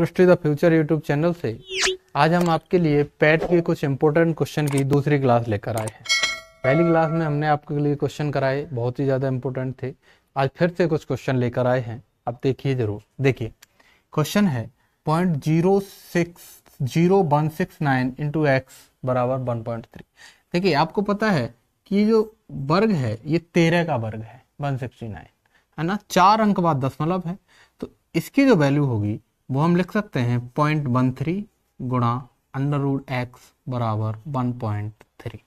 Srishti the future YouTube channel से आज हम आपके लिए पैट के कुछ इंपॉर्टेंट क्वेश्चन की दूसरी क्लास लेकर आए हैं पहली क्लास में हमने आपके लिए क्वेश्चन कराए बहुत ही ज़्यादा इंपॉर्टेंट थे आज फिर से कुछ क्वेश्चन लेकर आए हैं आप देखिए ज़रूर देखिए क्वेश्चन है point zero six zero one six nine into X बराबर वन पॉइंट थ्री देखिए आपको पता है कि जो वर्ग है ये तेरह का वर्ग है वन सिक्सटी नाइन है ना चार अंक बाद दशमलव मतलब है तो इसकी जो वैल्यू होगी वो हम लिख सकते हैं पॉइंट वन थ्री गुणा अंडर रूड एक्स बराबर वन पॉइंट थ्री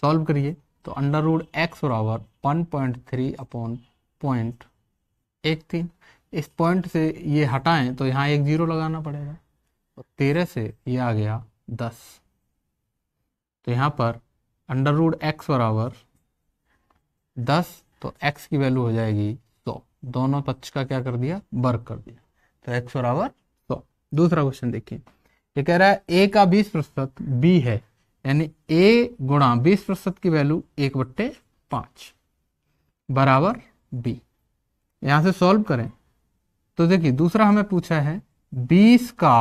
सॉल्व करिए तो अंडर रूड एक्स बराबर one point three upon point एक तीन इस पॉइंट से ये हटाएं तो यहाँ एक जीरो लगाना पड़ेगा और तेरह से ये आ गया दस तो यहाँ पर अंडर रूड एक्स बराबर दस तो एक्स की वैल्यू हो जाएगी सौ दोनों पक्ष का क्या कर दिया वर्क कर दिया तो एक्स बराबर सौ दूसरा क्वेश्चन देखिए ये कह रहा है ए का बीस प्रतिशत बी है यानी ए गुणा बीस प्रतिशत की वैल्यू एक बट्टे पांच बराबर बी यहां से सॉल्व करें तो देखिए दूसरा हमें पूछा है बीस का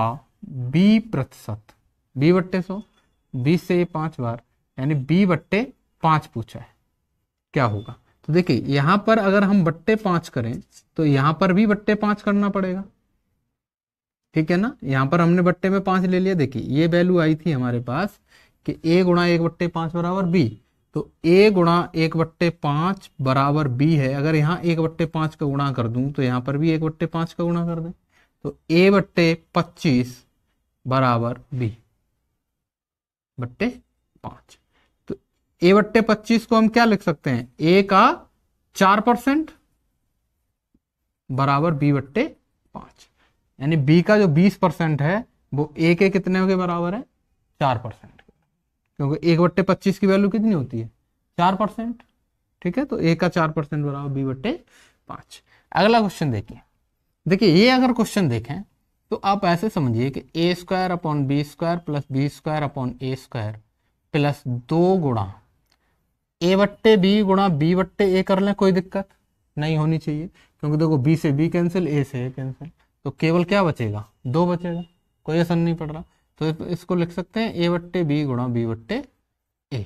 बी प्रतिशत बी बट्टे सौ बीस से ये पाँच बार यानी बी बट्टे पांच पूछा है क्या होगा तो देखिए यहां पर अगर हम बट्टे पांच करें तो यहां पर भी बट्टे पांच करना पड़ेगा ठीक है ना यहाँ पर हमने बट्टे में पांच ले लिया देखिए ये वैल्यू आई थी हमारे पास कि ए गुणा एक बट्टे पांच बराबर बी तो ए गुणा एक बट्टे पांच बराबर बी है अगर यहाँ एक बट्टे पांच का गुणा कर दूं तो यहाँ पर भी एक बट्टे पांच का गुणा कर दें तो ए बट्टे पच्चीस बराबर बी बट्टे पांच तो ए बट्टे पच्चीस को हम क्या लिख सकते हैं ए का चार परसेंट बराबर बी बट्टे पांच यानी बी का जो बीस परसेंट है वो ए के कितने के बराबर है चार परसेंट क्योंकि एक बट्टे पच्चीस की वैल्यू कितनी होती है चार परसेंट ठीक है तो ए का चार परसेंट बराबर बी बट्टे पांच अगला क्वेश्चन देखिए देखिए ये अगर क्वेश्चन देखें तो आप ऐसे समझिए कि A square upon B square plus B square upon A square plus दो गुणा ए बट्टे बी गुणा बी बट्टे ए कर लें कोई दिक्कत नहीं होनी चाहिए क्योंकि देखो बी से बी कैंसिल ए से ए कैंसिल तो केवल क्या बचेगा दो बचेगा कोई असर नहीं पड़ रहा तो इसको लिख सकते हैं ए बट्टे बी गुणा बी बट्टे ए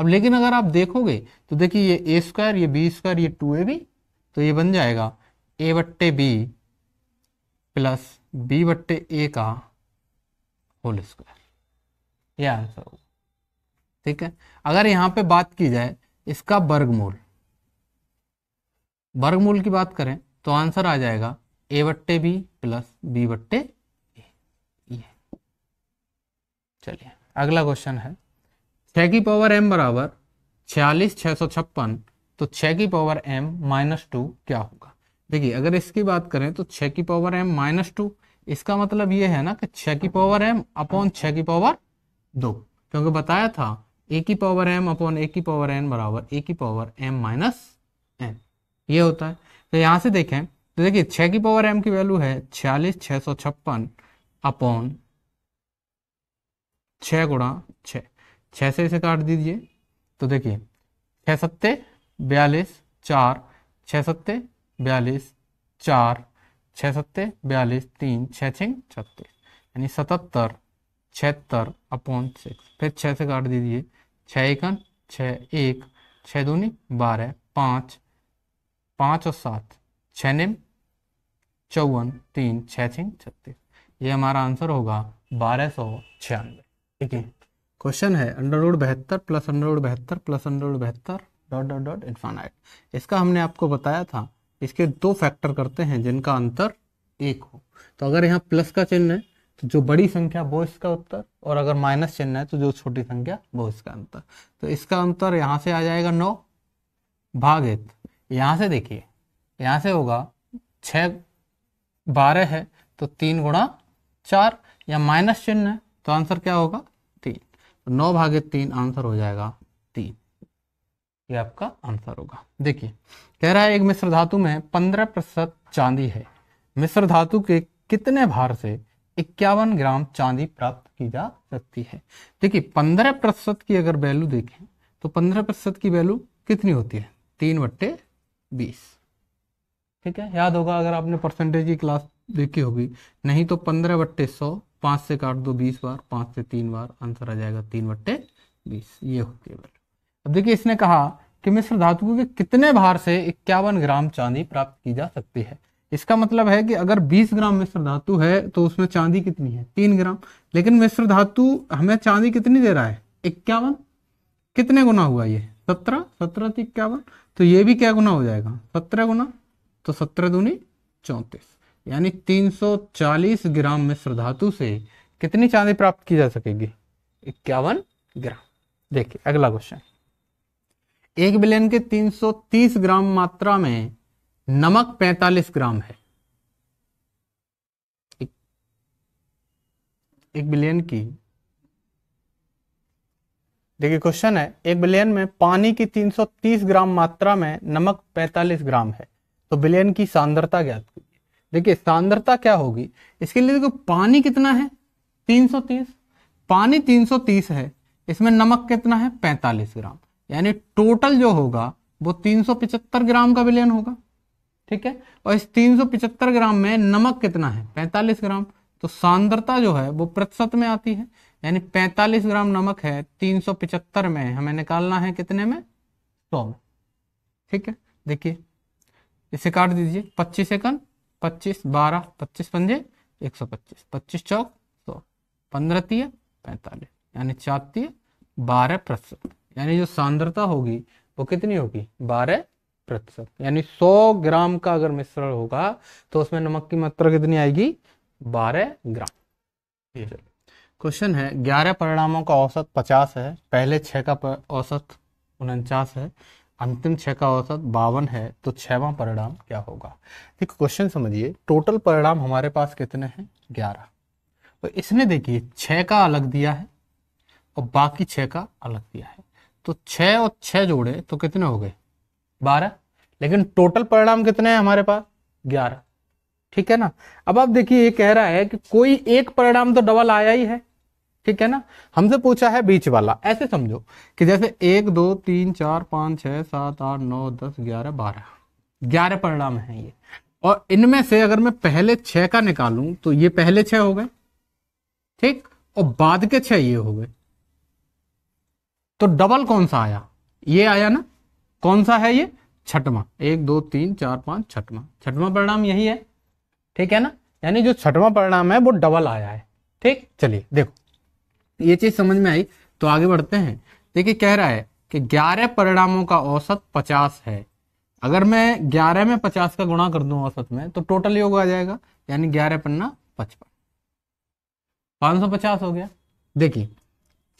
अब लेकिन अगर आप देखोगे तो देखिए ये ए स्क्वायर ये बी स्क्वायर ये टू ए बी तो ये बन जाएगा ए बट्टे बी प्लस बी बट्टे ए का होल स्क्वायर यह आंसर होगा ठीक है अगर यहां पे बात की जाए इसका वर्गमूल वर्गमूल की बात करें तो आंसर आ जाएगा ए बट्टे बी प्लस बी बट्टे ए ये चलिए अगला क्वेश्चन है छ की पावर एम बराबर छियालीस छह सौ छप्पन तो छ की पावर एम माइनस टू क्या होगा देखिए अगर इसकी बात करें तो छ की पावर एम माइनस टू इसका मतलब ये है ना कि छ की पावर एम अपॉन छ की पावर दो क्योंकि बताया था ए की पावर एम अपॉन ए की पावर एन बराबर ए की पावर एम माइनस एन ये होता है तो यहां से देखें तो देखिए छः की पावर एम की वैल्यू है छियालीस छः सौ छप्पन अपॉन छः गुणा छ छः से इसे काट दीजिए तो देखिए छः सत्य बयालीस चार छः सत्य बयालीस चार छः सत्य बयालीस तीन छः छिंग छत्तीस यानी सतहत्तर छिहत्तर अपॉन सिक्स फिर छः से काट दीजिए छः एकन छः एक छः दूनी बारह पाँच पाँच और सात छः निम चौवन तीन छह तीन छत्तीस ये हमारा आंसर होगा बारह सौ छियानवे ठीक है क्वेश्चन है अंडर रोड बहत्तर प्लस अंडर रोड बहत्तर प्लस अंडर रोड बहत्तर डॉट डॉट डॉट इन्फानाइट इसका हमने आपको बताया था इसके दो फैक्टर करते हैं जिनका अंतर एक हो तो अगर यहाँ प्लस का चिन्ह है तो जो बड़ी संख्या वो इसका उत्तर और अगर माइनस चिन्ह है तो जो छोटी संख्या वो इसका अंतर तो इसका अंतर यहाँ से आ जाएगा नौ भाग एक यहाँ से देखिए यहाँ से होगा छः बारह है तो तीन गुणा चार या माइनस चिन्ह है तो आंसर क्या होगा तीन तो नौ भागे तीन आंसर हो जाएगा तीन ये आपका आंसर होगा देखिए कह रहा है एक मिश्र धातु में पंद्रह प्रतिशत चांदी है मिश्र धातु के कितने भार से इक्यावन ग्राम चांदी प्राप्त की जा सकती है देखिए पंद्रह प्रतिशत की अगर वैल्यू देखें तो पंद्रह प्रतिशत की वैल्यू कितनी होती है तीन बट्टे बीस ठीक है याद होगा अगर आपने परसेंटेज की क्लास देखी होगी नहीं तो पंद्रह बट्टे सौ पांच से काट दो बीस बार पांच से तीन बार आंसर आ जाएगा तीन बट्टे बीस ये होती है वैल्यू अब देखिए इसने कहा कि मिश्र धातु के कितने भार से इक्यावन ग्राम चांदी प्राप्त की जा सकती है इसका मतलब है कि अगर 20 ग्राम मिश्र धातु है तो उसमें चांदी कितनी है तीन ग्राम लेकिन मिश्र धातु हमें चांदी कितनी दे रहा है इक्यावन कितने गुना हुआ ये सत्रह सत्रह इक्यावन तो ये भी क्या गुना हो जाएगा सत्रह गुना तो सत्रह दूनी चौंतीस यानी तीन सौ चालीस ग्राम मिश्र धातु से कितनी चांदी प्राप्त की जा सकेगी इक्यावन ग्राम देखिए अगला क्वेश्चन एक बिलियन के तीन सौ तीस ग्राम मात्रा में नमक पैंतालीस ग्राम है एक, एक बिलियन की देखिए क्वेश्चन है एक बिलियन में पानी की 330 ग्राम मात्रा में नमक 45 ग्राम है तो विलयन की सांद्रता ज्ञात कीजिए देखिए सांद्रता क्या होगी इसके लिए देखो पानी कितना है 330 पानी 330 है इसमें नमक कितना है 45 ग्राम यानी टोटल जो होगा वो 375 ग्राम का विलयन होगा ठीक है और इस 375 ग्राम में नमक कितना है 45 ग्राम तो सांद्रता जो है वो प्रतिशत में आती है यानी 45 ग्राम नमक है 375 में हमें निकालना है कितने में सौ में ठीक है देखिए इसे काट दीजिए पच्चीस एकन पच्चीस बारह पच्चीस पंजे एक सौ पच्चीस पच्चीस चौक सौ पंद्रह तीय पैंतालीस यानी चातीय बारह प्रतिशत यानी जो सांद्रता होगी वो कितनी होगी बारह प्रतिशत यानी सौ ग्राम का अगर मिश्रण होगा तो उसमें नमक की मात्रा कितनी आएगी बारह ग्राम क्वेश्चन है ग्यारह परिणामों का औसत पचास है पहले छः का औसत उनचास है अंतिम छह का औसत बावन है तो छवा परिणाम क्या होगा देखो क्वेश्चन समझिए टोटल परिणाम हमारे पास कितने हैं ग्यारह तो इसने देखिए छह का अलग दिया है और बाकी छ का अलग दिया है तो छ और छः जोड़े तो कितने हो गए बारह लेकिन टोटल परिणाम कितने हैं हमारे पास ग्यारह ठीक है ना अब आप देखिए ये कह रहा है कि कोई एक परिणाम तो डबल आया ही है ठीक है ना हमसे पूछा है बीच वाला ऐसे समझो कि जैसे एक दो तीन चार पांच छह सात आठ नौ दस ग्यारह बारह ग्यारह परिणाम है ये और इनमें से अगर मैं पहले छह का निकालूं तो ये पहले छह हो गए ठीक और बाद के छह ये हो गए तो डबल कौन सा आया ये आया ना कौन सा है ये छठवा एक दो तीन चार पांच छठवा छठवा परिणाम यही है ठीक है ना यानी जो छठवा परिणाम है वो डबल आया है ठीक चलिए देखो ये चीज समझ में आई तो आगे बढ़ते हैं देखिए कह रहा है कि ग्यारह परिणामों का औसत पचास है अगर मैं ग्यारह में पचास का गुणा कर दूं औसत में तो टोटल योग आ जाएगा यानी ग्यारह पन्ना पचपन पाँच सौ पचास हो गया देखिए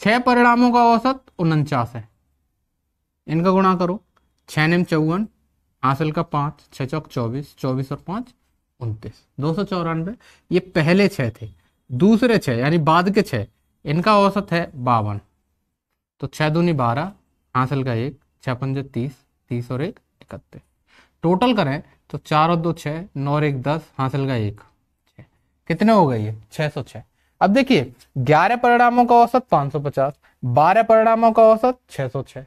छह परिणामों का औसत उनचास है इनका गुणा करो छह नेम चौवन हासिल का पांच छः चौक चौबीस चौबीस और पांच उनतीस दो सौ चौरानवे ये पहले छह थे दूसरे छह यानी बाद के छह इनका औसत है बावन तो छः दूनी बारह हासिल का एक छः पंजे तीस तीस और एक इकतीस टोटल करें तो चार और दो छः नौ और एक दस हासिल का एक कितने हो गए ये छः सौ छः अब देखिए ग्यारह परिणामों का औसत पाँच सौ पचास बारह परिणामों का औसत छः सौ छः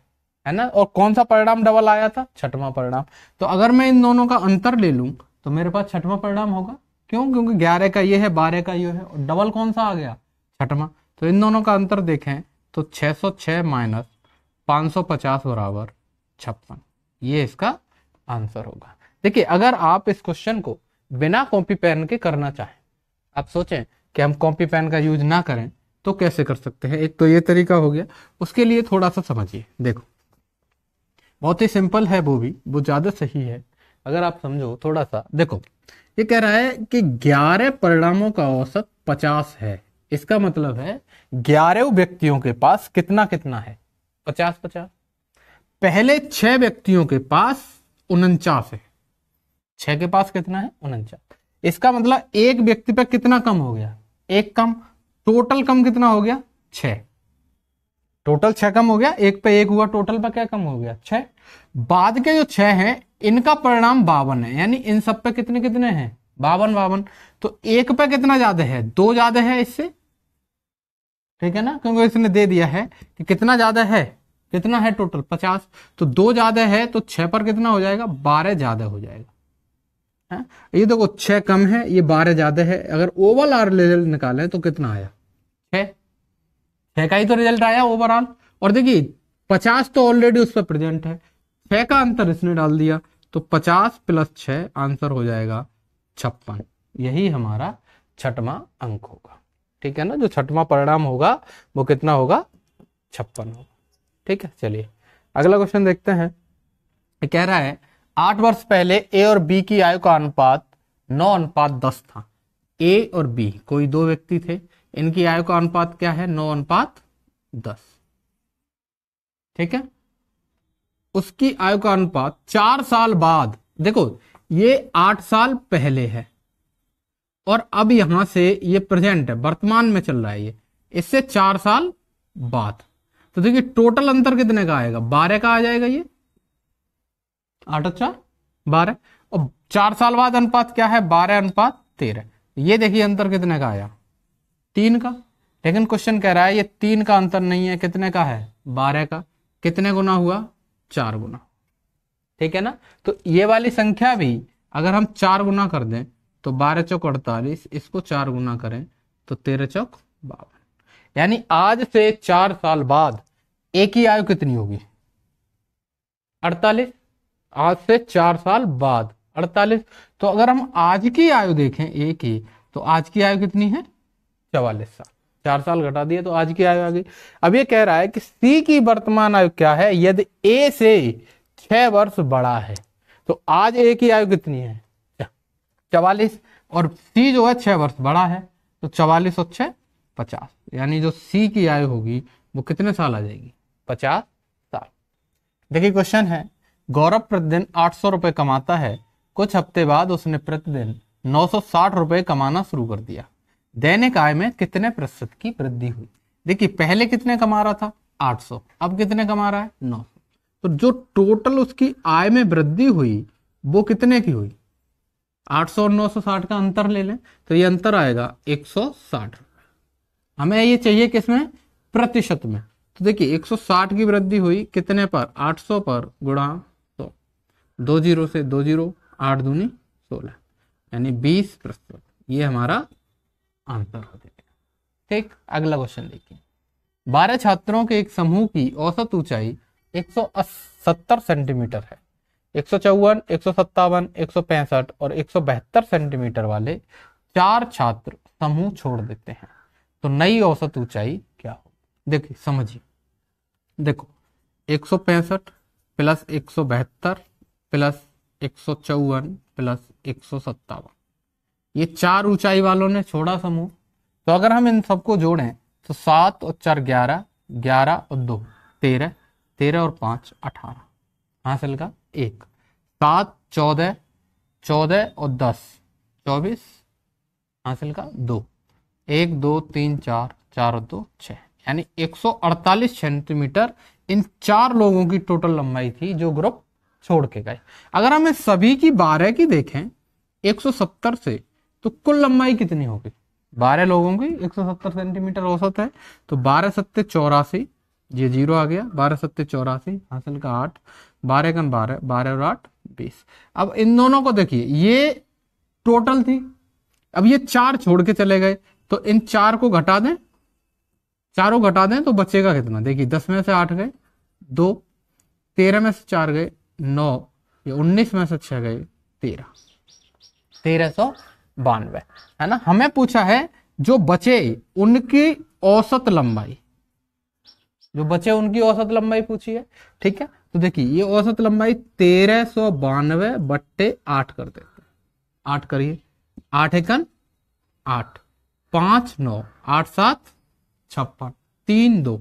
है ना और कौन सा परिणाम डबल आया था छठवां परिणाम तो अगर मैं इन दोनों का अंतर ले लूँ तो मेरे पास छठवां परिणाम होगा क्यों क्योंकि ग्यारह का ये है बारह का ये है और डबल कौन सा आ गया छठवां तो इन दोनों का अंतर देखें तो 606 माइनस 550 बराबर छप्पन ये इसका आंसर होगा देखिए अगर आप इस क्वेश्चन को बिना कॉपी पेन के करना चाहें आप सोचें कि हम कॉपी पेन का यूज ना करें तो कैसे कर सकते हैं एक तो ये तरीका हो गया उसके लिए थोड़ा सा समझिए देखो बहुत ही सिंपल है वो भी वो ज़्यादा सही है अगर आप समझो थोड़ा सा देखो ये कह रहा है कि 11 परिणामों का औसत 50 है इसका मतलब है ग्यारह व्यक्तियों के पास कितना कितना है पचास पचास पहले छह व्यक्तियों के पास उनचास है छह के पास कितना है उनचास इसका मतलब एक व्यक्ति पर कितना कम हो गया एक कम टोटल कम कितना हो गया छ टोटल छह कम हो गया एक पे एक हुआ टोटल पर क्या कम हो गया छह बाद के जो छह हैं इनका परिणाम बावन है यानी इन सब पे कितने कितने हैं बावन बावन तो एक पे कितना ज्यादा है दो ज्यादा है इससे ठीक है ना क्योंकि इसने दे दिया है कि कितना ज्यादा है कितना है टोटल पचास तो दो ज्यादा है तो छह पर कितना हो जाएगा बारह ज्यादा हो जाएगा है? हाँ? ये देखो तो छह कम है ये बारह ज्यादा है अगर ओवरऑल आर रिजल्ट निकाले तो कितना आया है छह का ही तो रिजल्ट आया ओवरऑल और देखिए पचास तो ऑलरेडी उस पर प्रेजेंट है छह का आंसर इसने डाल दिया तो पचास प्लस छह आंसर हो जाएगा छप्पन यही हमारा छठवा अंक होगा ठीक है ना जो छठवां परिणाम होगा वो कितना होगा छप्पन होगा ठीक है चलिए अगला क्वेश्चन देखते हैं कह रहा है आठ वर्ष पहले ए और बी की आयु का अनुपात नौ अनुपात दस था ए और बी कोई दो व्यक्ति थे इनकी आयु का अनुपात क्या है नौ अनुपात दस ठीक है उसकी आयु का अनुपात चार साल बाद देखो ये आठ साल पहले है और अब यहां से ये प्रेजेंट है वर्तमान में चल रहा है ये इससे चार साल बाद तो देखिए टोटल अंतर कितने का आएगा बारह का आ जाएगा ये आठ अच्छा बारह और चार साल बाद अनुपात क्या है बारह अनुपात तेरह ये देखिए अंतर कितने का आया तीन का लेकिन क्वेश्चन कह रहा है ये तीन का अंतर नहीं है कितने का है बारह का कितने गुना हुआ चार गुना ठीक है ना तो ये वाली संख्या भी अगर हम चार गुना कर दें तो बारह चौक अड़तालीस इसको चार गुना करें तो तेरह चौक बावन यानी आज से चार साल बाद ए की आयु कितनी होगी अड़तालीस आज से चार साल बाद अड़तालीस तो अगर हम आज की आयु देखें ए की तो आज की आयु कितनी है चवालीस साल चार साल घटा दिए तो आज की आयु आ गई अब ये कह रहा है कि सी की वर्तमान आयु क्या है यदि ए से छह वर्ष बड़ा है तो आज ए की आयु कितनी है चवालीस और सी जो है छह वर्ष बड़ा है तो चवालीस और छह पचास यानी जो सी की आयु होगी वो कितने साल आ जाएगी पचास साल देखिए क्वेश्चन है गौरव प्रतिदिन आठ सौ रुपए कमाता है कुछ हफ्ते बाद उसने प्रतिदिन नौ सौ साठ रुपए कमाना शुरू कर दिया दैनिक आय में कितने प्रतिशत की वृद्धि हुई देखिए पहले कितने कमा रहा था आठ सौ अब कितने कमा रहा है सौ तो जो टोटल उसकी आय में वृद्धि हुई वो कितने की हुई 800 और साठ का अंतर ले लें तो ये अंतर आएगा 160 हमें ये चाहिए किसमें प्रतिशत में तो देखिए 160 की वृद्धि हुई कितने पर 800 पर गुणा सौ दो जीरो से दो जीरो आठ दूनी सोलह यानी बीस प्रतिशत ये हमारा आंसर हो जाएगा ठीक अगला क्वेश्चन देखिए बारह छात्रों के एक समूह की औसत ऊंचाई एक सौ सेंटीमीटर है एक सौ चौवन एक सौ सत्तावन एक सौ पैंसठ और एक सौ बहत्तर सेंटीमीटर वाले चार छात्र समूह छोड़ देते हैं तो नई औसत ऊंचाई क्या हो देखिए समझिए देखो एक सौ पैंसठ प्लस एक सौ बहत्तर प्लस एक सौ चौवन प्लस एक सौ सत्तावन ये चार ऊंचाई वालों ने छोड़ा समूह तो अगर हम इन सबको जोड़ें तो सात और चार ग्यारह ग्यारह और दो तेरह तेरह और पांच अठारह हासिल का एक सात चौदह चौदह और दस चौबीस हासिल का दो एक दो तीन चार चार और दो छः यानी 148 सेंटीमीटर इन चार लोगों की टोटल लंबाई थी जो ग्रुप छोड़ के गए अगर हमें सभी की बारह की देखें 170 से तो कुल लंबाई कितनी होगी बारह लोगों की 170 सेंटीमीटर औसत है तो बारह सत्ते चौरासी ये जीरो आ गया बारह सत्ते चौरासी हासिल का आठ बारह कन बारह बारह और आठ बीस अब इन दोनों को देखिए ये टोटल थी अब ये चार छोड़ के चले गए तो इन चार को घटा दें चारों घटा दें तो बचेगा कितना देखिए दस में से आठ गए दो तेरह में से चार गए नौ ये उन्नीस में से छह गए तेरह तेरह सौ बानवे है ना हमें पूछा है जो बचे उनकी औसत लंबाई जो बचे उनकी औसत लंबाई पूछी है ठीक है तो देखिए ये औसत लंबाई तेरह सौ बानवे बट्टे आठ कर देते आठ करिए आठ एकन आठ पाँच नौ आठ सात छप्पन तीन दो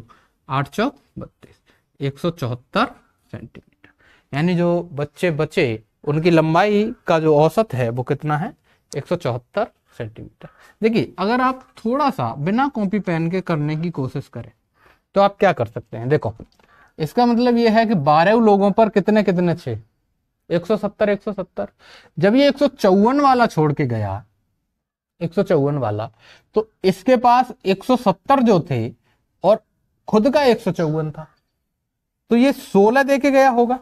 आठ चौक बत्तीस एक सौ चौहत्तर सेंटीमीटर यानी जो बच्चे बचे उनकी लंबाई का जो औसत है वो कितना है एक सौ चौहत्तर सेंटीमीटर देखिए अगर आप थोड़ा सा बिना कॉपी पेन के करने की कोशिश करें तो आप क्या कर सकते हैं देखो इसका मतलब यह है कि बारह लोगों पर कितने कितने छे 170 170 जब ये एक वाला छोड़ के गया एक वाला तो इसके पास 170 जो थे और खुद का एक था तो ये 16 देके गया होगा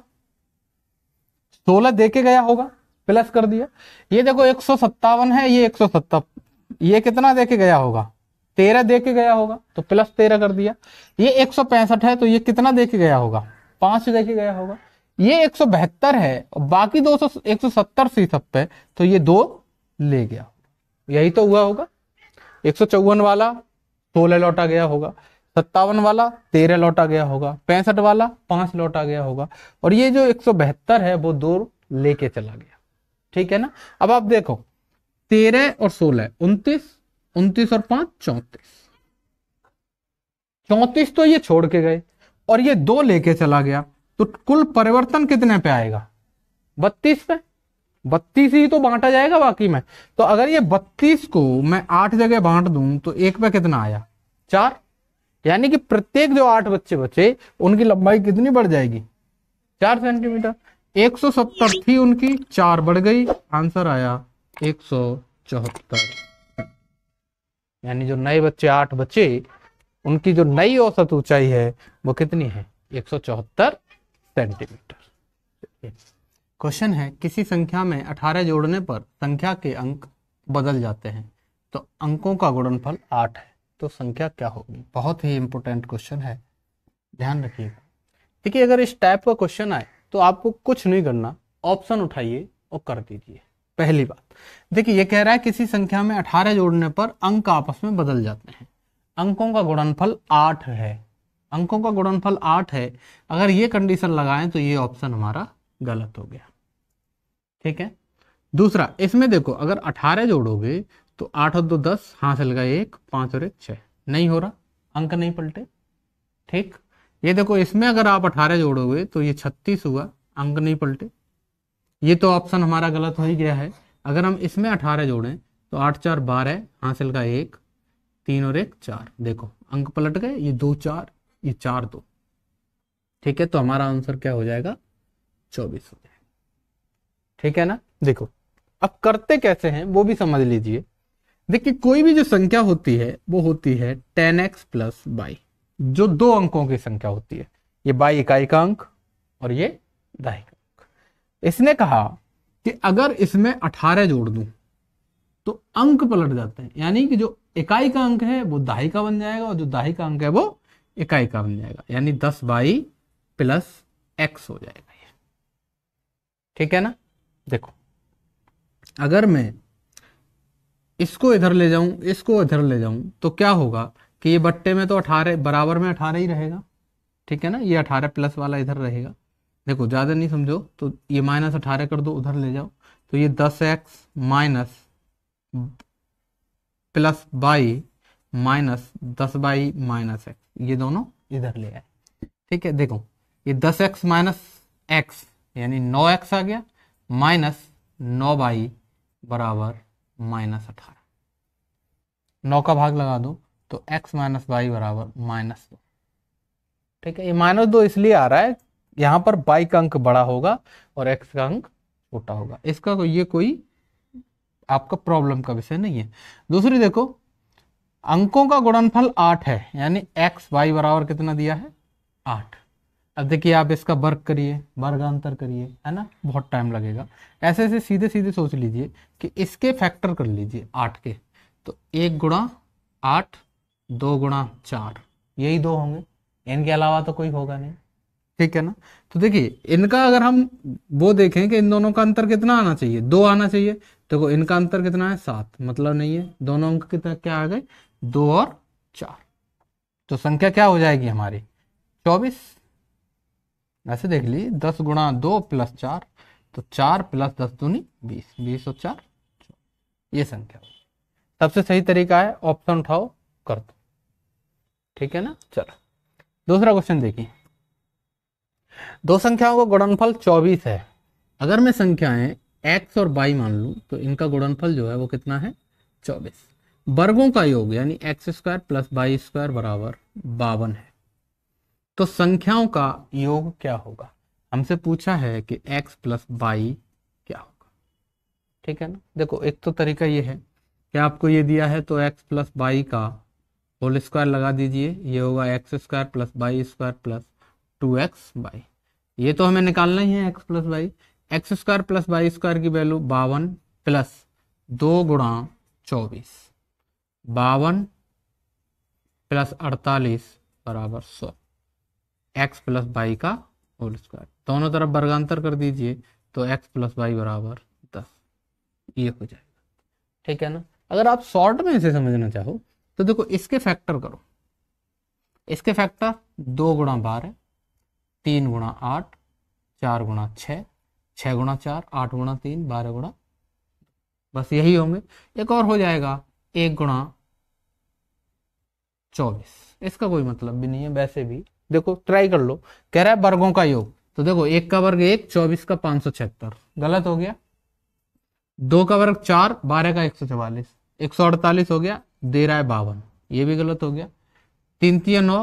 16 देके गया होगा प्लस कर दिया ये देखो एक है ये एक ये कितना देके गया होगा तेरह दे के गया होगा तो प्लस तेरह कर दिया ये एक सौ पैंसठ है तो ये कितना दे के गया होगा पांच दे के गया होगा ये एक सौ बहत्तर है और बाकी दो सौ एक सौ सत्तर सी सब पे तो ये दो ले गया यही तो हुआ होगा एक सौ चौवन वाला सोलह लौटा गया होगा सत्तावन वाला तेरह लौटा गया होगा पैंसठ वाला पांच लौटा गया होगा और ये जो एक सौ बहत्तर है वो दो लेके चला गया ठीक है ना अब आप देखो तेरह और सोलह उन्तीस उनतीस और पांच चौतीस चौतीस तो ये छोड़ के गए और ये दो लेके चला गया तो कुल परिवर्तन कितने पे आएगा बत्तीस पे बत्तीस ही तो बांटा जाएगा बाकी में तो अगर ये बत्तीस को मैं आठ जगह बांट दूं तो एक पे कितना आया चार यानी कि प्रत्येक जो आठ बच्चे बचे उनकी लंबाई कितनी बढ़ जाएगी चार सेंटीमीटर 170 थी उनकी चार बढ़ गई आंसर आया एक सौ चौहत्तर यानी जो नए बच्चे आठ बच्चे उनकी जो नई औसत ऊंचाई है वो कितनी है एक सेंटीमीटर क्वेश्चन है किसी संख्या में 18 जोड़ने पर संख्या के अंक बदल जाते हैं तो अंकों का गुणनफल 8 है तो संख्या क्या होगी बहुत ही इंपॉर्टेंट क्वेश्चन है ध्यान रखिएगा देखिए अगर इस टाइप का क्वेश्चन आए तो आपको कुछ नहीं करना ऑप्शन उठाइए और कर दीजिए पहली बात देखिए ये कह रहा है किसी संख्या में अठारह जोड़ने पर अंक आपस में बदल जाते हैं अंकों का गुणनफल आठ है अंकों का गुणनफल आठ है अगर ये कंडीशन लगाएं तो ये ऑप्शन हमारा गलत हो गया ठीक है दूसरा इसमें देखो अगर अठारह जोड़ोगे तो आठ और दो दस हाँ से लगा एक पांच और एक छः नहीं हो रहा अंक नहीं पलटे ठीक ये देखो इसमें अगर आप अठारह जोड़ोगे तो ये छत्तीस हुआ अंक नहीं पलटे ये तो ऑप्शन हमारा गलत हो ही गया है अगर हम इसमें अठारह जोड़ें तो आठ चार बारह हासिल का एक तीन और एक चार देखो अंक पलट गए ये दो चार ये चार दो ठीक है तो हमारा आंसर क्या हो जाएगा चौबीस हो जाएगा ठीक है ना देखो अब करते कैसे हैं वो भी समझ लीजिए देखिए कोई भी जो संख्या होती है वो होती है टेन एक्स प्लस बाई जो दो अंकों की संख्या होती है ये बाई इकाई का अंक और ये दाई का इसने कहा कि अगर इसमें अठारह जोड़ दूं तो अंक पलट जाते हैं यानी कि जो इकाई का अंक है वो दाही का बन जाएगा और जो दाही का अंक है वो इकाई का बन जाएगा यानी दस बाई प्लस एक्स हो जाएगा ये ठीक है ना देखो अगर मैं इसको इधर ले जाऊं इसको इधर ले जाऊं तो क्या होगा कि ये बट्टे में तो अठारह बराबर में अठारह ही रहेगा ठीक है ना ये अठारह प्लस वाला इधर रहेगा देखो ज़्यादा नहीं समझो तो ये माइनस अठारह कर दो उधर ले जाओ तो ये दस X minus plus Y minus दस बाई माइनस एक्स ये दोनों इधर ले आए ठीक है देखो ये दस एक्स माइनस एक्स यानी नौ एक्स आ गया माइनस नौ बाई बराबर माइनस अठारह नौ का भाग लगा दो तो एक्स माइनस बाई बराबर माइनस दो ठीक है ये माइनस दो इसलिए आ रहा है यहाँ पर बाई का अंक बड़ा होगा और एक्स का अंक छोटा होगा इसका को ये कोई आपका प्रॉब्लम का विषय नहीं है दूसरी देखो अंकों का गुणनफल आठ है यानी एक्स वाई बराबर कितना दिया है आठ अब देखिए आप इसका वर्ग करिए वर्ग अंतर करिए है ना बहुत टाइम लगेगा ऐसे ऐसे सीधे सीधे सोच लीजिए कि इसके फैक्टर कर लीजिए आठ के तो एक गुणा आठ दो गुणा चार यही दो होंगे इनके अलावा तो कोई होगा नहीं ठीक है ना तो देखिए इनका अगर हम वो देखें कि इन दोनों का अंतर कितना आना चाहिए दो आना चाहिए देखो तो इनका अंतर कितना है सात मतलब नहीं है दोनों अंक कितना क्या आ गए दो और चार तो संख्या क्या हो जाएगी हमारी चौबीस ऐसे देख ली दस गुणा दो प्लस चार तो चार प्लस दस दूनी बीस बीस और चार ये संख्या सबसे सही तरीका है ऑप्शन उठाओ कर दो ठीक है ना चलो दूसरा क्वेश्चन देखिए दो संख्याओं का गुणनफल 24 है अगर मैं संख्याएं x और y मान लू तो इनका गुणनफल जो है वो कितना है 24 वर्गों का योग यानी X square plus Y square बराबर बावन है तो संख्याओं का योग क्या होगा हमसे पूछा है कि x प्लस वाई क्या होगा ठीक है ना देखो एक तो तरीका ये है कि आपको ये दिया है तो x प्लस वाई का होल स्क्वायर लगा दीजिए ये होगा X square plus Y square plus two X Y ये तो हमें निकालना ही है X plus Y X square plus Y square की वैल्यू बावन प्लस दो गुणा चौबीस बावन प्लस अड़तालीस बराबर सौ एक्स प्लस वाई का होल स्क्वायर दोनों तरफ वर्गांतर कर दीजिए तो एक्स प्लस वाई बराबर दस ये हो जाएगा ठीक है ना अगर आप शॉर्ट में इसे समझना चाहो तो देखो इसके फैक्टर करो इसके फैक्टर दो गुणा बारह तीन गुणा आठ चार गुणा छः छः गुणा चार आठ गुणा तीन बारह गुणा बस यही होंगे एक और हो जाएगा एक गुणा चौबीस इसका कोई मतलब भी नहीं है वैसे भी देखो ट्राई कर लो कह रहा है वर्गों का योग तो देखो एक का वर्ग एक चौबीस का पांच सौ छिहत्तर गलत हो गया दो का वर्ग चार बारह का एक सौ चवालीस एक सौ अड़तालीस हो गया दे रहा है बावन ये भी गलत हो गया तीन तीन नौ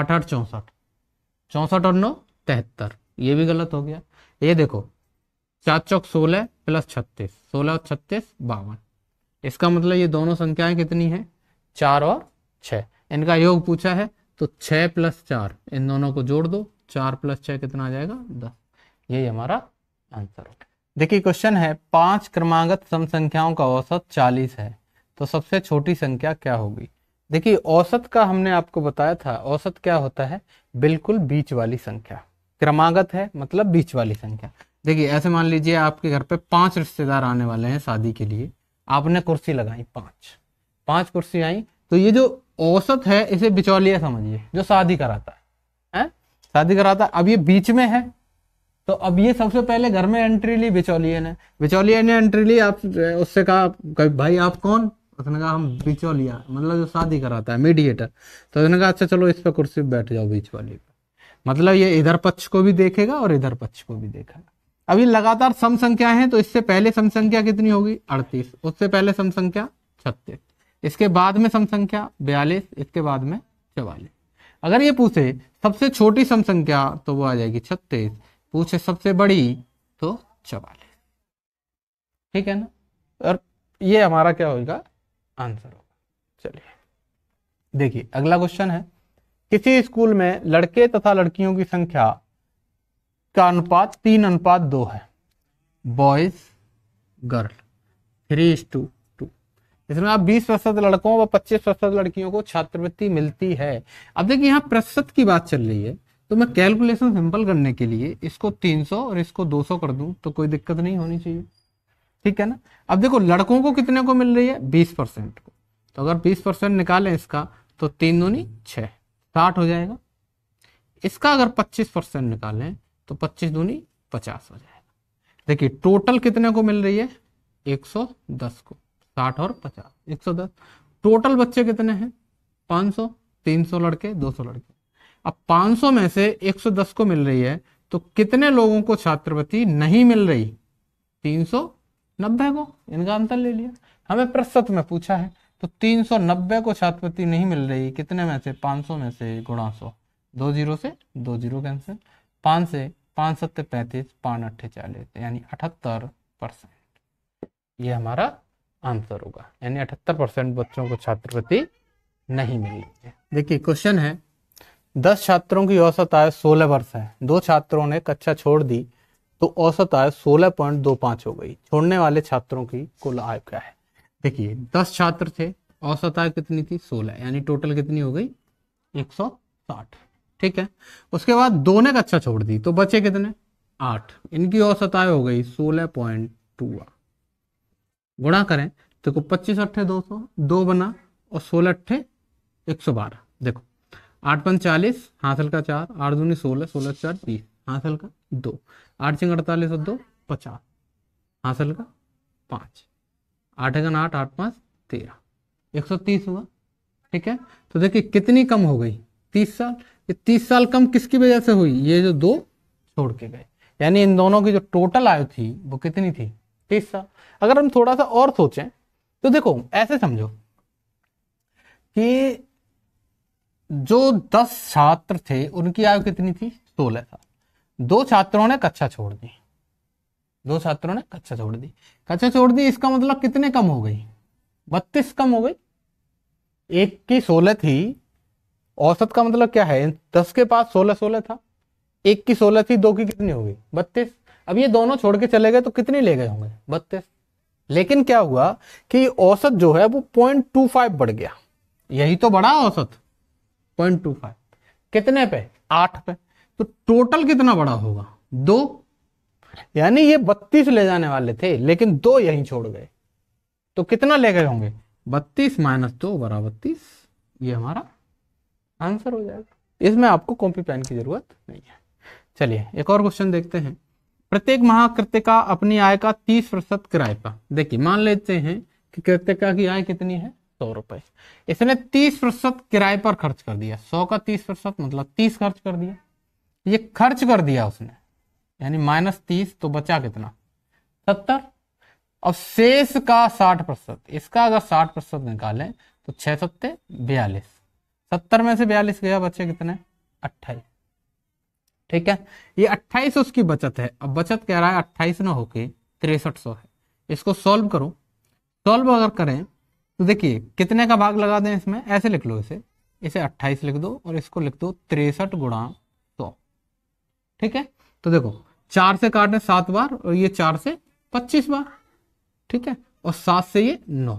आठ आठ चौसठ चौसठ और नौ तिहत्तर ये भी गलत हो गया ये देखो चार चौक सोलह प्लस छत्तीस सोलह और छत्तीस बावन इसका मतलब ये दोनों संख्याएं कितनी है चार और छह इनका योग पूछा है तो छह प्लस चार इन दोनों को जोड़ दो चार प्लस छः कितना आ जाएगा दस यही हमारा आंसर हो देखिए क्वेश्चन है पांच क्रमागत सम संख्याओं का औसत चालीस है तो सबसे छोटी संख्या क्या होगी देखिए औसत का हमने आपको बताया था औसत क्या होता है बिल्कुल बीच वाली संख्या क्रमागत है मतलब बीच वाली संख्या देखिए ऐसे मान लीजिए आपके घर पे पांच रिश्तेदार आने वाले हैं शादी के लिए आपने कुर्सी लगाई पांच पांच कुर्सी आई तो ये जो औसत है इसे बिचौलिया समझिए जो शादी कराता है शादी कराता अब ये बीच में है तो अब ये सबसे पहले घर में एंट्री ली बिचौलिए ने बिचौलिए ने एंट्री ली आप उससे कहा भाई आप कौन तो उसने कहा हम बिचौलिया मतलब जो शादी कराता है मीडिएटर तो उसने कहा अच्छा चलो इस पर कुर्सी पर बैठ जाओ बीच वाली पर मतलब ये इधर पक्ष को भी देखेगा और इधर पक्ष को भी देखेगा अभी लगातार सम संख्या है तो इससे पहले सम संख्या कितनी होगी 38 उससे पहले सम संख्या छत्तीस इसके बाद में सम संख्या बयालीस इसके बाद में चवालीस अगर ये पूछे सबसे छोटी सम संख्या तो वो आ जाएगी छत्तीस पूछे सबसे बड़ी तो चवालीस ठीक है ना और ये हमारा क्या होगा आंसर होगा चलिए देखिए अगला क्वेश्चन है किसी स्कूल में लड़के तथा लड़कियों की संख्या का अनुपात तीन अनुपात दो है boys girl three is to two इसमें आप बीस प्रतिशत लड़कों व पच्चीस प्रतिशत लड़कियों को छात्रवृत्ति मिलती है अब देखिए यहाँ प्रतिशत की बात चल रही है तो मैं कैलकुलेशन सिंपल करने के लिए इसको 300 और इसको 200 कर दूं तो कोई दिक्कत नहीं होनी चाहिए ठीक है ना अब देखो लड़कों को कितने को मिल रही है बीस परसेंट को तो अगर बीस परसेंट निकालें इसका तो तीन दूनी छः साठ हो जाएगा इसका अगर पच्चीस परसेंट निकालें तो पच्चीस दूनी पचास हो जाएगा देखिए टोटल कितने को मिल रही है एक सौ दस को साठ और पचास एक सौ दस टोटल बच्चे कितने हैं पांच सौ तीन सौ लड़के दो सौ लड़के अब पांच सौ में से एक सौ दस को मिल रही है तो कितने लोगों को छात्रवृत्ति नहीं मिल रही तीन सौ नब्बे को इनका अंतर ले लिया हमें प्रतिशत में पूछा है तो तीन सौ नब्बे को छात्रवृत्ति नहीं मिल रही कितने में से पाँच सौ में से गुणा सौ दो जीरो से दो जीरो कैंसिल पांच से पांच सत्य पैंतीस पांच अट्ठे चालीस यानी अठहत्तर परसेंट ये हमारा आंसर होगा यानी अठहत्तर परसेंट बच्चों को छात्रवृत्ति नहीं मिली देखिए क्वेश्चन है दस छात्रों की औसत आय सोलह वर्ष है दो छात्रों ने कक्षा छोड़ दी तो औसत आय 16.25 हो गई छोड़ने वाले छात्रों की कुल आय क्या है देखिए 10 छात्र थे औसत आय कितनी थी 16 यानी टोटल कितनी हो गई 160 ठीक है उसके बाद दो ने कक्षा छोड़ दी तो बचे कितने आठ इनकी औसत आय हो गई सोलह टू गुणा करें देखो पच्चीस अट्ठे दो सौ दो बना और सोलह अट्ठे एक सौ बारह देखो आठ पंचालीस हासिल का चार आठ दूनी सोलह सोलह चार बीस हासिल का दो आठ चंग अड़तालीस और दो पचास हासिल का पाँच आठ अगन आठ आठ पाँच तेरह एक सौ तीस हुआ ठीक है तो देखिए कितनी कम हो गई तीस साल ये तीस साल कम किसकी वजह से हुई ये जो दो छोड़ के गए यानी इन दोनों की जो टोटल आयु थी वो कितनी थी तीस साल अगर हम थोड़ा सा और सोचें तो देखो ऐसे समझो कि जो दस छात्र थे उनकी आयु कितनी थी सोलह साल दो छात्रों ने कक्षा छोड़ दी दो छात्रों ने कक्षा छोड़ दी कक्षा छोड़ दी इसका मतलब कितने कम हो गई बत्तीस कम हो गई एक की सोलह थी औसत का मतलब क्या है दस के पास सोलह सोलह था एक की सोलह थी दो की कितनी हो गई बत्तीस अब ये दोनों छोड़ के चले गए तो कितने ले गए होंगे बत्तीस लेकिन क्या हुआ कि औसत जो है वो पॉइंट टू फाइव बढ़ गया यही तो बढ़ा औसत पॉइंट टू फाइव कितने पे आठ पे तो टोटल कितना बड़ा होगा दो यानी ये बत्तीस ले जाने वाले थे लेकिन दो यहीं छोड़ गए तो कितना ले गए होंगे बत्तीस माइनस दो बराबर बत्तीस ये हमारा आंसर हो जाएगा इसमें आपको कॉपी पेन की जरूरत नहीं है चलिए एक और क्वेश्चन देखते हैं प्रत्येक माह अपनी आय का तीस प्रतिशत किराए पर देखिए मान लेते हैं कि कृतिका की आय कितनी है सौ रुपए इसने तीस प्रतिशत किराए पर खर्च कर दिया सौ का तीस प्रतिशत मतलब तीस खर्च कर दिया ये खर्च कर दिया उसने यानी माइनस तीस तो बचा कितना सत्तर अब शेष का साठ प्रतिशत इसका अगर साठ प्रतिशत निकालें तो छह सत्ते बयालीस सत्तर में से बयालीस गया बचे कितने अट्ठाईस ठीक है ये अट्ठाईस उसकी बचत है अब बचत कह रहा है अट्ठाईस ना होके तिरसठ सौ है इसको सॉल्व करो सॉल्व अगर करें तो देखिए कितने का भाग लगा दें इसमें ऐसे लिख लो इसे इसे अट्ठाईस लिख दो और इसको लिख दो तिरसठ गुणा ठीक है तो देखो चार से काटने सात बार और ये चार से पच्चीस बार ठीक है और सात से ये नौ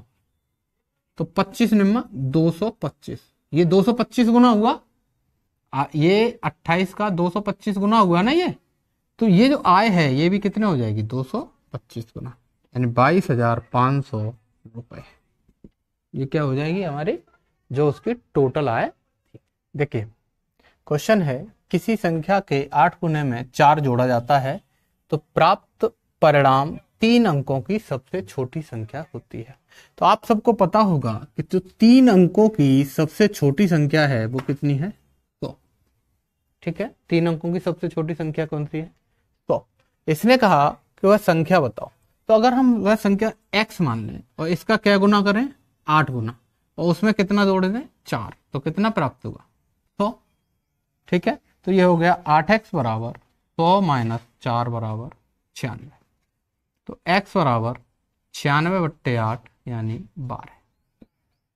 तो पच्चीस निम्मा दो सौ पच्चीस ये दो सौ पच्चीस गुना हुआ आ, ये अट्ठाईस का दो सौ पच्चीस गुना हुआ ना ये तो ये जो आय है ये भी कितने हो जाएगी दो सौ पच्चीस गुना यानी बाईस हजार पांच सौ रुपये ये क्या हो जाएगी हमारी जो उसकी टोटल आय देखिए क्वेश्चन है किसी संख्या के आठ गुने में चार जोड़ा जाता है तो प्राप्त परिणाम तीन अंकों की सबसे छोटी संख्या होती है तो आप सबको पता होगा कि जो तीन अंकों की सबसे छोटी संख्या है वो कितनी है सौ ठीक है तीन अंकों की सबसे छोटी संख्या कौन सी है सौ इसने कहा कि वह संख्या बताओ तो अगर हम वह संख्या x मान लें और इसका क्या गुना करें आठ गुना और उसमें कितना जोड़ दें चार तो कितना प्राप्त होगा सौ ठीक है तो ये हो गया आठ एक्स बराबर सौ माइनस चार बराबर छियानवे तो x बराबर छियानवे बट्टे आठ यानी बारह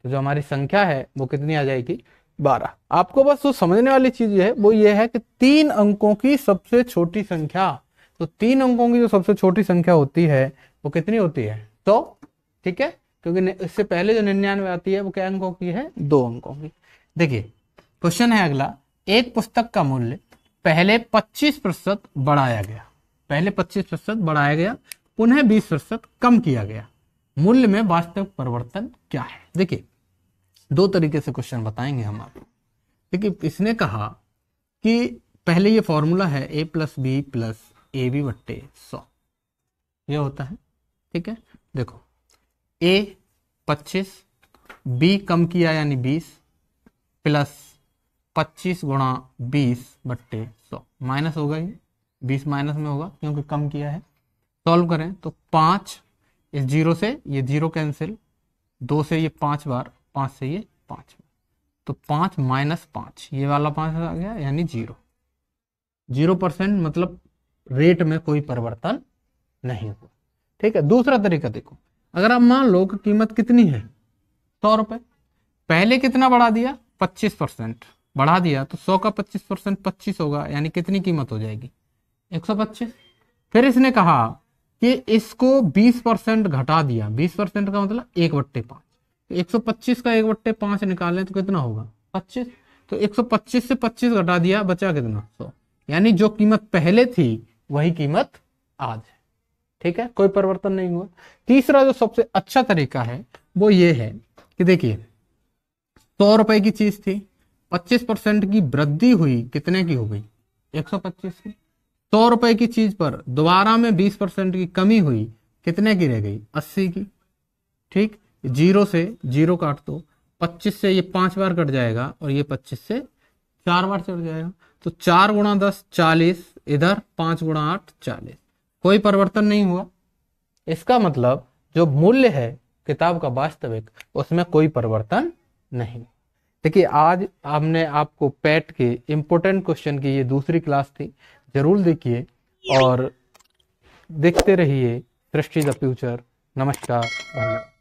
तो जो हमारी संख्या है वो कितनी आ जाएगी बारह आपको बस जो समझने वाली चीज है वो ये है कि तीन अंकों की सबसे छोटी संख्या तो तीन अंकों की जो सबसे छोटी संख्या होती है वो कितनी होती है तो ठीक है क्योंकि इससे पहले जो निन्यानवे आती है वो क्या अंकों की है दो अंकों की देखिए क्वेश्चन है अगला एक पुस्तक का मूल्य पहले 25 प्रतिशत बढ़ाया गया पहले 25 प्रतिशत बढ़ाया गया पुनः 20 प्रतिशत कम किया गया मूल्य में वास्तविक परिवर्तन क्या है देखिए दो तरीके से क्वेश्चन बताएंगे हम आपको देखिए इसने कहा कि पहले ये फॉर्मूला है A plus B plus A B बट्टे सौ यह होता है ठीक है देखो ए पच्चीस बी कम किया यानी बीस प्लस पच्चीस गुणा बीस बट्टे सौ माइनस होगा ये बीस माइनस में होगा क्योंकि कम किया है सॉल्व करें तो पाँच इस जीरो से ये जीरो कैंसिल दो से ये पाँच बार पाँच से ये पाँच तो पाँच माइनस पाँच ये वाला पाँच आ गया यानी जीरो जीरो परसेंट मतलब रेट में कोई परिवर्तन नहीं हुआ ठीक है दूसरा तरीका देखो अगर आप मान लो कि कीमत कितनी है सौ रुपये पहले कितना बढ़ा दिया पच्चीस परसेंट बढ़ा दिया तो सौ का पच्चीस परसेंट पच्चीस होगा यानी कितनी कीमत हो जाएगी एक सौ पच्चीस फिर इसने कहा कि इसको बीस परसेंट घटा दिया बीस परसेंट का मतलब एक बट्टे पाँच तो एक सौ पच्चीस का एक बट्टे पांच निकाले तो कितना होगा पच्चीस तो एक सौ पच्चीस से पच्चीस घटा दिया बचा कितना सौ यानी जो कीमत पहले थी वही कीमत आज है ठीक है कोई परिवर्तन नहीं हुआ तीसरा जो सबसे अच्छा तरीका है वो ये है कि देखिए सौ रुपए की चीज थी 25 परसेंट की वृद्धि हुई कितने की हो गई 125 की सौ रुपए की चीज पर दोबारा में 20 परसेंट की कमी हुई कितने की रह गई 80 की ठीक जीरो से जीरो काट दो 25 से ये पांच बार कट जाएगा और ये 25 से चार बार चढ़ जाएगा तो चार गुणा दस चालीस इधर पांच गुणा आठ चालीस कोई परिवर्तन नहीं हुआ इसका मतलब जो मूल्य है किताब का वास्तविक उसमें कोई परिवर्तन नहीं देखिए आज हमने आपको पैट e के इम्पोर्टेंट क्वेश्चन की ये दूसरी क्लास थी जरूर देखिए और देखते रहिए दृष्टि द फ्यूचर नमस्कार धन्यवाद